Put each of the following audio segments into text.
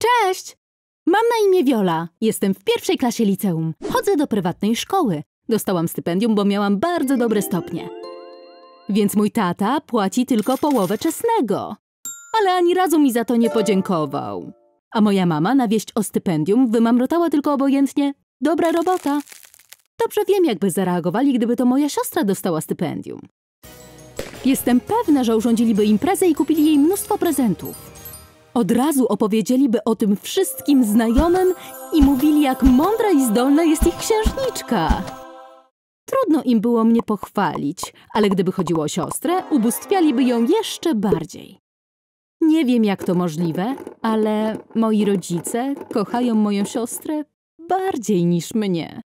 Cześć! Mam na imię Wiola. Jestem w pierwszej klasie liceum. Chodzę do prywatnej szkoły. Dostałam stypendium, bo miałam bardzo dobre stopnie. Więc mój tata płaci tylko połowę czesnego. Ale ani razu mi za to nie podziękował. A moja mama na wieść o stypendium wymamrotała tylko obojętnie Dobra robota. Dobrze wiem, jakby zareagowali, gdyby to moja siostra dostała stypendium. Jestem pewna, że urządziliby imprezę i kupili jej mnóstwo prezentów. Od razu opowiedzieliby o tym wszystkim znajomym i mówili, jak mądra i zdolna jest ich księżniczka. Trudno im było mnie pochwalić, ale gdyby chodziło o siostrę, ubóstwialiby ją jeszcze bardziej. Nie wiem, jak to możliwe, ale moi rodzice kochają moją siostrę bardziej niż mnie.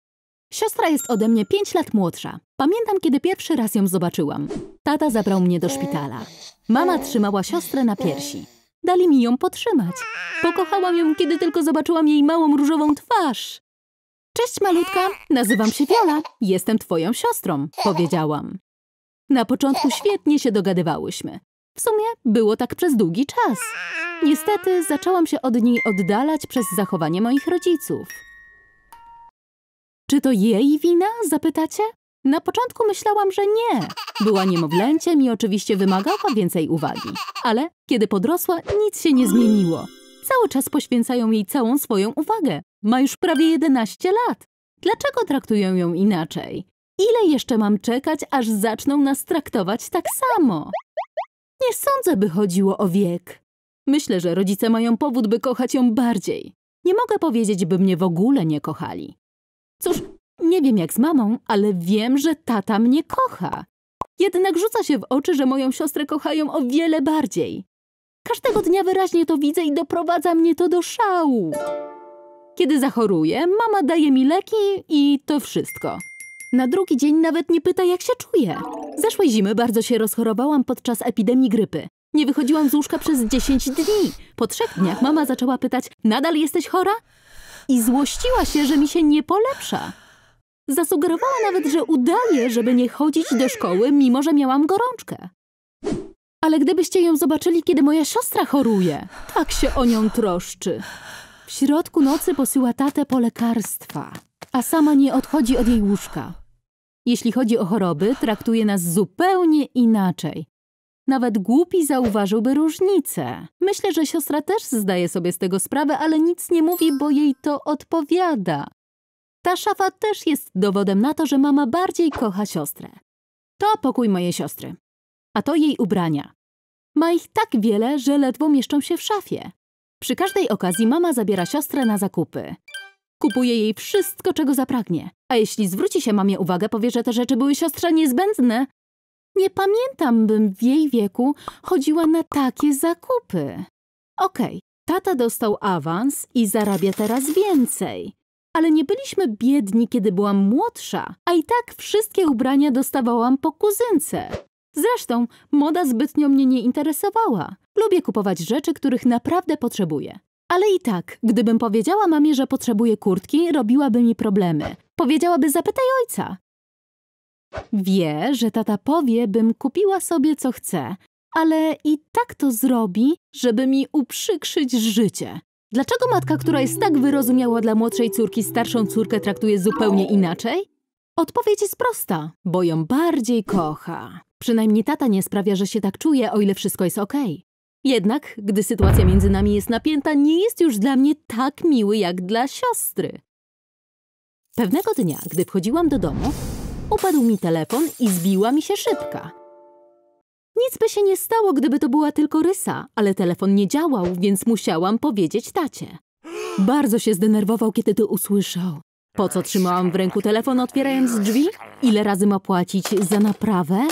Siostra jest ode mnie 5 lat młodsza. Pamiętam, kiedy pierwszy raz ją zobaczyłam. Tata zabrał mnie do szpitala. Mama trzymała siostrę na piersi. Dali mi ją potrzymać. Pokochałam ją, kiedy tylko zobaczyłam jej małą różową twarz. Cześć malutka, nazywam się Wiola. Jestem twoją siostrą, powiedziałam. Na początku świetnie się dogadywałyśmy. W sumie było tak przez długi czas. Niestety zaczęłam się od niej oddalać przez zachowanie moich rodziców. Czy to jej wina, zapytacie? Na początku myślałam, że nie. Była niemowlęciem i oczywiście wymagała więcej uwagi. Ale kiedy podrosła, nic się nie zmieniło. Cały czas poświęcają jej całą swoją uwagę. Ma już prawie 11 lat. Dlaczego traktują ją inaczej? Ile jeszcze mam czekać, aż zaczną nas traktować tak samo? Nie sądzę, by chodziło o wiek. Myślę, że rodzice mają powód, by kochać ją bardziej. Nie mogę powiedzieć, by mnie w ogóle nie kochali. Cóż, nie wiem jak z mamą, ale wiem, że tata mnie kocha. Jednak rzuca się w oczy, że moją siostrę kochają o wiele bardziej. Każdego dnia wyraźnie to widzę i doprowadza mnie to do szału. Kiedy zachoruję, mama daje mi leki i to wszystko. Na drugi dzień nawet nie pyta, jak się czuję. Zeszłej zimy bardzo się rozchorowałam podczas epidemii grypy. Nie wychodziłam z łóżka przez 10 dni. Po trzech dniach mama zaczęła pytać, nadal jesteś chora? I złościła się, że mi się nie polepsza. Zasugerowała nawet, że udaje, żeby nie chodzić do szkoły, mimo że miałam gorączkę. Ale gdybyście ją zobaczyli, kiedy moja siostra choruje, tak się o nią troszczy. W środku nocy posyła tatę po lekarstwa, a sama nie odchodzi od jej łóżka. Jeśli chodzi o choroby, traktuje nas zupełnie inaczej. Nawet głupi zauważyłby różnicę. Myślę, że siostra też zdaje sobie z tego sprawę, ale nic nie mówi, bo jej to odpowiada. Ta szafa też jest dowodem na to, że mama bardziej kocha siostrę. To pokój mojej siostry. A to jej ubrania. Ma ich tak wiele, że ledwo mieszczą się w szafie. Przy każdej okazji mama zabiera siostrę na zakupy. Kupuje jej wszystko, czego zapragnie. A jeśli zwróci się mamie uwagę, powie, że te rzeczy były siostrze niezbędne. Nie pamiętam, bym w jej wieku chodziła na takie zakupy. Okej, okay, tata dostał awans i zarabia teraz więcej ale nie byliśmy biedni, kiedy byłam młodsza, a i tak wszystkie ubrania dostawałam po kuzynce. Zresztą moda zbytnio mnie nie interesowała. Lubię kupować rzeczy, których naprawdę potrzebuję. Ale i tak, gdybym powiedziała mamie, że potrzebuję kurtki, robiłaby mi problemy. Powiedziałaby zapytaj ojca. Wie, że tata powie, bym kupiła sobie co chce, ale i tak to zrobi, żeby mi uprzykrzyć życie. Dlaczego matka, która jest tak wyrozumiała dla młodszej córki, starszą córkę traktuje zupełnie inaczej? Odpowiedź jest prosta, bo ją bardziej kocha. Przynajmniej tata nie sprawia, że się tak czuje, o ile wszystko jest okej. Okay. Jednak, gdy sytuacja między nami jest napięta, nie jest już dla mnie tak miły jak dla siostry. Pewnego dnia, gdy wchodziłam do domu, upadł mi telefon i zbiła mi się szybka. Nic by się nie stało, gdyby to była tylko rysa, ale telefon nie działał, więc musiałam powiedzieć tacie. Bardzo się zdenerwował, kiedy to usłyszał. Po co trzymałam w ręku telefon, otwierając drzwi? Ile razy ma płacić za naprawę?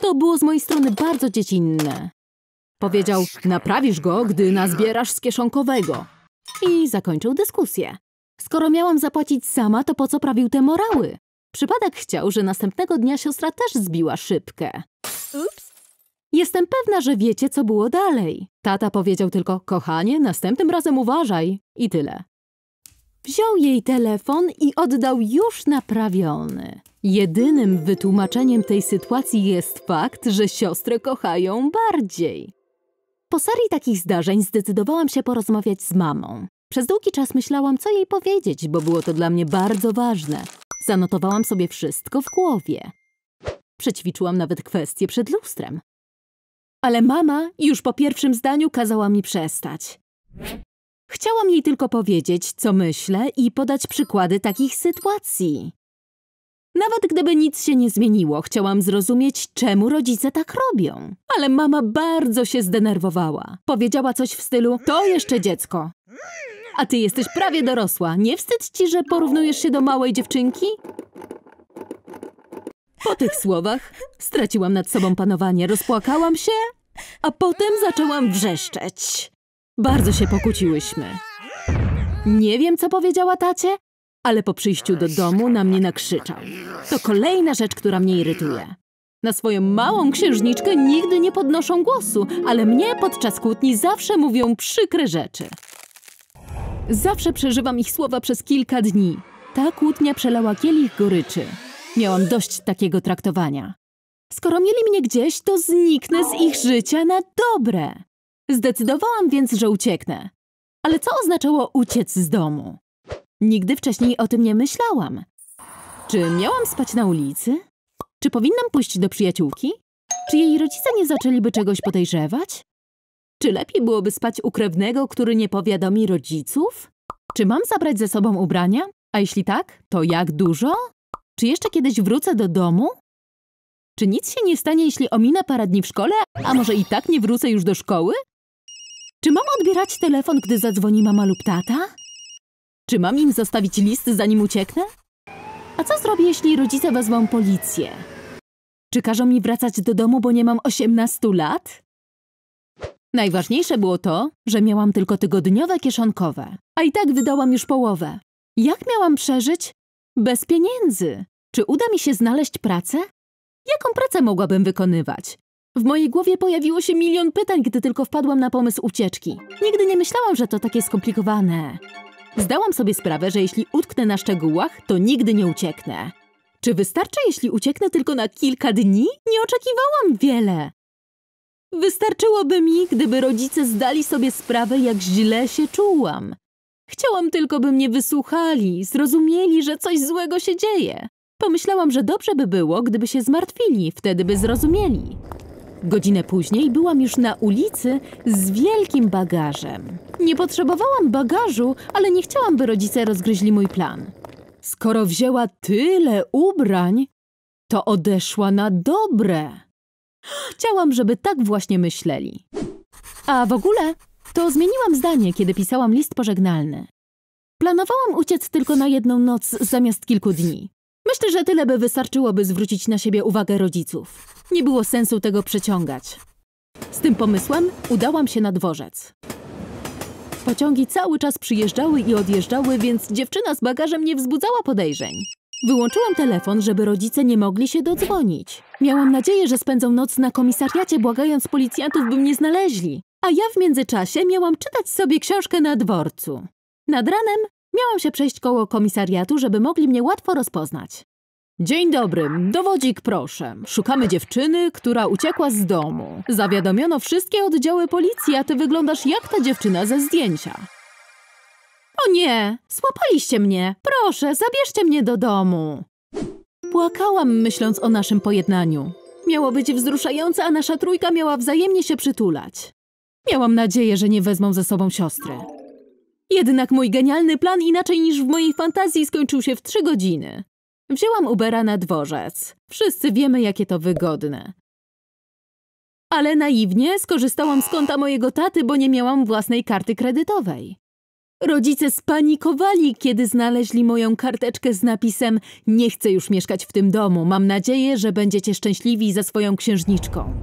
To było z mojej strony bardzo dziecinne. Powiedział, naprawisz go, gdy nazbierasz z kieszonkowego. I zakończył dyskusję. Skoro miałam zapłacić sama, to po co prawił te morały? Przypadek chciał, że następnego dnia siostra też zbiła szybkę. Ups. Jestem pewna, że wiecie, co było dalej. Tata powiedział tylko, kochanie, następnym razem uważaj. I tyle. Wziął jej telefon i oddał już naprawiony. Jedynym wytłumaczeniem tej sytuacji jest fakt, że siostry kochają bardziej. Po serii takich zdarzeń zdecydowałam się porozmawiać z mamą. Przez długi czas myślałam, co jej powiedzieć, bo było to dla mnie bardzo ważne. Zanotowałam sobie wszystko w głowie. Przećwiczyłam nawet kwestię przed lustrem ale mama już po pierwszym zdaniu kazała mi przestać. Chciałam jej tylko powiedzieć, co myślę i podać przykłady takich sytuacji. Nawet gdyby nic się nie zmieniło, chciałam zrozumieć, czemu rodzice tak robią. Ale mama bardzo się zdenerwowała. Powiedziała coś w stylu, to jeszcze dziecko. A ty jesteś prawie dorosła. Nie wstyd ci, że porównujesz się do małej dziewczynki? Po tych słowach straciłam nad sobą panowanie, rozpłakałam się a potem zaczęłam wrzeszczeć. Bardzo się pokłóciłyśmy. Nie wiem, co powiedziała tacie, ale po przyjściu do domu na mnie nakrzyczał. To kolejna rzecz, która mnie irytuje. Na swoją małą księżniczkę nigdy nie podnoszą głosu, ale mnie podczas kłótni zawsze mówią przykre rzeczy. Zawsze przeżywam ich słowa przez kilka dni. Ta kłótnia przelała kielich goryczy. Miałam dość takiego traktowania. Skoro mieli mnie gdzieś, to zniknę z ich życia na dobre. Zdecydowałam więc, że ucieknę. Ale co oznaczało uciec z domu? Nigdy wcześniej o tym nie myślałam. Czy miałam spać na ulicy? Czy powinnam pójść do przyjaciółki? Czy jej rodzice nie zaczęliby czegoś podejrzewać? Czy lepiej byłoby spać u krewnego, który nie powiadomi rodziców? Czy mam zabrać ze sobą ubrania? A jeśli tak, to jak dużo? Czy jeszcze kiedyś wrócę do domu? Czy nic się nie stanie, jeśli ominę parę dni w szkole? A może i tak nie wrócę już do szkoły? Czy mam odbierać telefon, gdy zadzwoni mama lub tata? Czy mam im zostawić list, zanim ucieknę? A co zrobię, jeśli rodzice wezmą policję? Czy każą mi wracać do domu, bo nie mam 18 lat? Najważniejsze było to, że miałam tylko tygodniowe kieszonkowe, a i tak wydałam już połowę. Jak miałam przeżyć? Bez pieniędzy. Czy uda mi się znaleźć pracę? Jaką pracę mogłabym wykonywać? W mojej głowie pojawiło się milion pytań, gdy tylko wpadłam na pomysł ucieczki. Nigdy nie myślałam, że to takie skomplikowane. Zdałam sobie sprawę, że jeśli utknę na szczegółach, to nigdy nie ucieknę. Czy wystarczy, jeśli ucieknę tylko na kilka dni? Nie oczekiwałam wiele. Wystarczyłoby mi, gdyby rodzice zdali sobie sprawę, jak źle się czułam. Chciałam tylko, by mnie wysłuchali, zrozumieli, że coś złego się dzieje pomyślałam, że dobrze by było, gdyby się zmartwili, wtedy by zrozumieli. Godzinę później byłam już na ulicy z wielkim bagażem. Nie potrzebowałam bagażu, ale nie chciałam, by rodzice rozgryźli mój plan. Skoro wzięła tyle ubrań, to odeszła na dobre. Chciałam, żeby tak właśnie myśleli. A w ogóle to zmieniłam zdanie, kiedy pisałam list pożegnalny. Planowałam uciec tylko na jedną noc zamiast kilku dni. Myślę, że tyle by wystarczyło, by zwrócić na siebie uwagę rodziców. Nie było sensu tego przeciągać. Z tym pomysłem udałam się na dworzec. Pociągi cały czas przyjeżdżały i odjeżdżały, więc dziewczyna z bagażem nie wzbudzała podejrzeń. Wyłączyłam telefon, żeby rodzice nie mogli się dodzwonić. Miałam nadzieję, że spędzą noc na komisariacie, błagając policjantów, by mnie znaleźli. A ja w międzyczasie miałam czytać sobie książkę na dworcu. Nad ranem Miałam się przejść koło komisariatu, żeby mogli mnie łatwo rozpoznać. Dzień dobry, dowodzik proszę. Szukamy dziewczyny, która uciekła z domu. Zawiadomiono wszystkie oddziały policji, a ty wyglądasz jak ta dziewczyna ze zdjęcia. O nie, słapaliście mnie. Proszę, zabierzcie mnie do domu. Płakałam myśląc o naszym pojednaniu. Miało być wzruszające, a nasza trójka miała wzajemnie się przytulać. Miałam nadzieję, że nie wezmą ze sobą siostry. Jednak mój genialny plan inaczej niż w mojej fantazji skończył się w trzy godziny. Wzięłam Ubera na dworzec. Wszyscy wiemy, jakie to wygodne. Ale naiwnie skorzystałam z konta mojego taty, bo nie miałam własnej karty kredytowej. Rodzice spanikowali, kiedy znaleźli moją karteczkę z napisem Nie chcę już mieszkać w tym domu, mam nadzieję, że będziecie szczęśliwi za swoją księżniczką.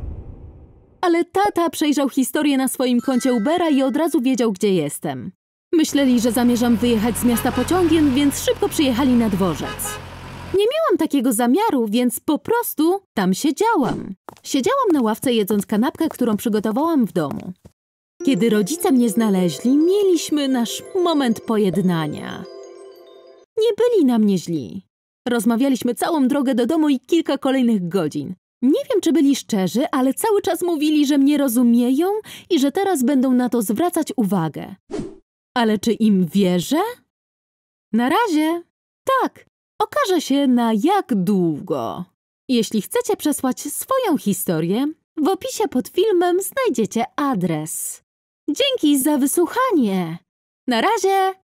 Ale tata przejrzał historię na swoim koncie Ubera i od razu wiedział, gdzie jestem. Myśleli, że zamierzam wyjechać z miasta pociągiem, więc szybko przyjechali na dworzec. Nie miałam takiego zamiaru, więc po prostu tam siedziałam. Siedziałam na ławce jedząc kanapkę, którą przygotowałam w domu. Kiedy rodzice mnie znaleźli, mieliśmy nasz moment pojednania. Nie byli na mnie źli. Rozmawialiśmy całą drogę do domu i kilka kolejnych godzin. Nie wiem, czy byli szczerzy, ale cały czas mówili, że mnie rozumieją i że teraz będą na to zwracać uwagę. Ale czy im wierzę? Na razie tak. Okaże się na jak długo. Jeśli chcecie przesłać swoją historię, w opisie pod filmem znajdziecie adres. Dzięki za wysłuchanie. Na razie!